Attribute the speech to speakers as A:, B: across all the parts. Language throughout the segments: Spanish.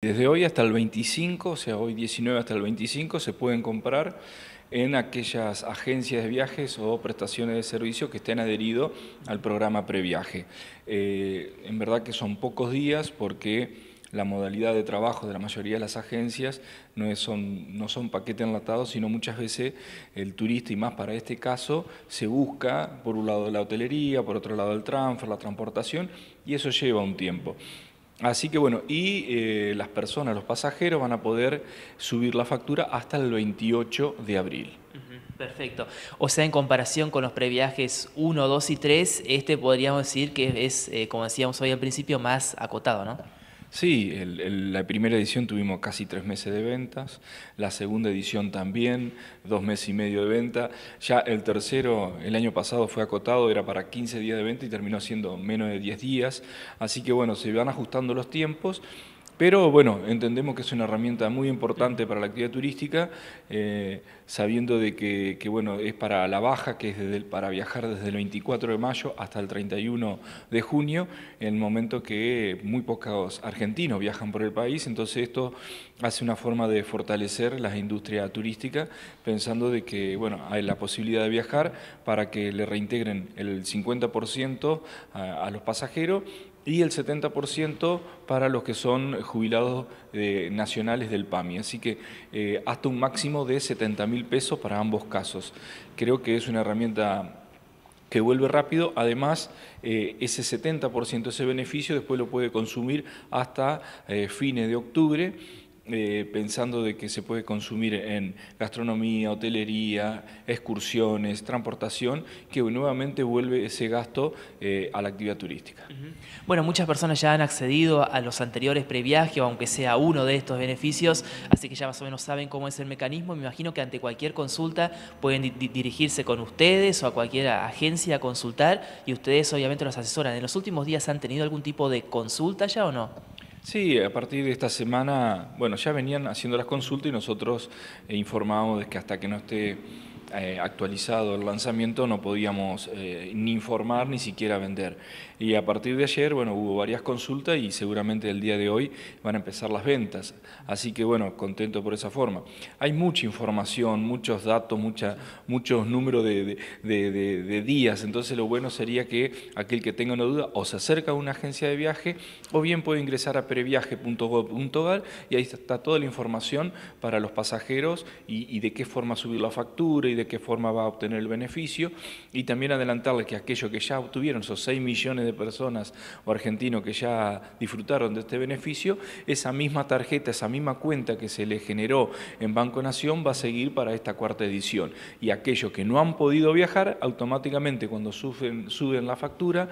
A: Desde hoy hasta el 25, o sea, hoy 19 hasta el 25, se pueden comprar en aquellas agencias de viajes o prestaciones de servicio que estén adheridos al programa previaje. Eh, en verdad que son pocos días porque la modalidad de trabajo de la mayoría de las agencias no, son, no son paquetes enlatados, sino muchas veces el turista, y más para este caso, se busca por un lado la hotelería, por otro lado el transfer, la transportación, y eso lleva un tiempo. Así que bueno, y eh, las personas, los pasajeros van a poder subir la factura hasta el 28 de abril.
B: Perfecto. O sea, en comparación con los previajes 1, 2 y 3, este podríamos decir que es, eh, como decíamos hoy al principio, más acotado,
A: ¿no? Sí, la primera edición tuvimos casi tres meses de ventas, la segunda edición también, dos meses y medio de venta. Ya el tercero, el año pasado fue acotado, era para 15 días de venta y terminó siendo menos de 10 días. Así que bueno, se van ajustando los tiempos. Pero bueno, entendemos que es una herramienta muy importante para la actividad turística, eh, sabiendo de que, bueno, es para la baja, que es para viajar desde el 24 de mayo hasta el 31 de junio, en el momento que muy pocos argentinos viajan por el país, entonces esto hace una forma de fortalecer la industria turística, pensando de que bueno, hay la posibilidad de viajar para que le reintegren el 50% a los pasajeros y el 70% para los que son jubilados eh, nacionales del PAMI. Así que eh, hasta un máximo de 70 mil pesos para ambos casos. Creo que es una herramienta que vuelve rápido, además eh, ese 70%, ese beneficio después lo puede consumir hasta fines de octubre eh, pensando de que se puede consumir en gastronomía, hotelería, excursiones, transportación, que nuevamente vuelve ese gasto eh, a la actividad turística.
B: Bueno, muchas personas ya han accedido a los anteriores previajes, aunque sea uno de estos beneficios, así que ya más o menos saben cómo es el mecanismo. Me imagino que ante cualquier consulta pueden dirigirse con ustedes o a cualquier agencia a consultar y ustedes obviamente los
A: asesoran. ¿En los últimos días han tenido algún tipo de consulta ya o no? Sí, a partir de esta semana, bueno, ya venían haciendo las consultas y nosotros eh, informábamos de que hasta que no esté eh, actualizado el lanzamiento no podíamos eh, ni informar ni siquiera vender. Y a partir de ayer, bueno, hubo varias consultas y seguramente el día de hoy van a empezar las ventas. Así que bueno, contento por esa forma. Hay mucha información, muchos datos, muchos números de, días, entonces lo bueno sería que aquel que tenga una duda o se acerca a una agencia de viaje o bien puede ingresar a previaje.gov.ar y ahí está toda la información para los pasajeros y, y de qué forma subir la factura y de qué forma va a obtener el beneficio y también adelantarles que aquellos que ya obtuvieron, esos 6 millones de personas o argentinos que ya disfrutaron de este beneficio, esa misma tarjeta, esa misma cuenta que se le generó en Banco Nación va a seguir para esta cuarta edición. Y aquellos que no han podido viajar, automáticamente cuando suben, la factura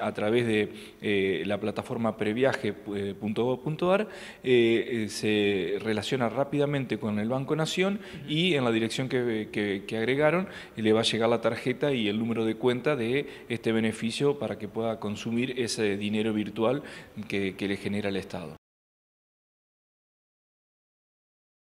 A: a través de eh, la plataforma previaje.gov.ar, eh, eh, se relaciona rápidamente con el Banco Nación y en la dirección que que, agregaron le va a llegar la tarjeta y el número de cuenta de este beneficio para que pueda consumir ese dinero virtual que le genera el Estado.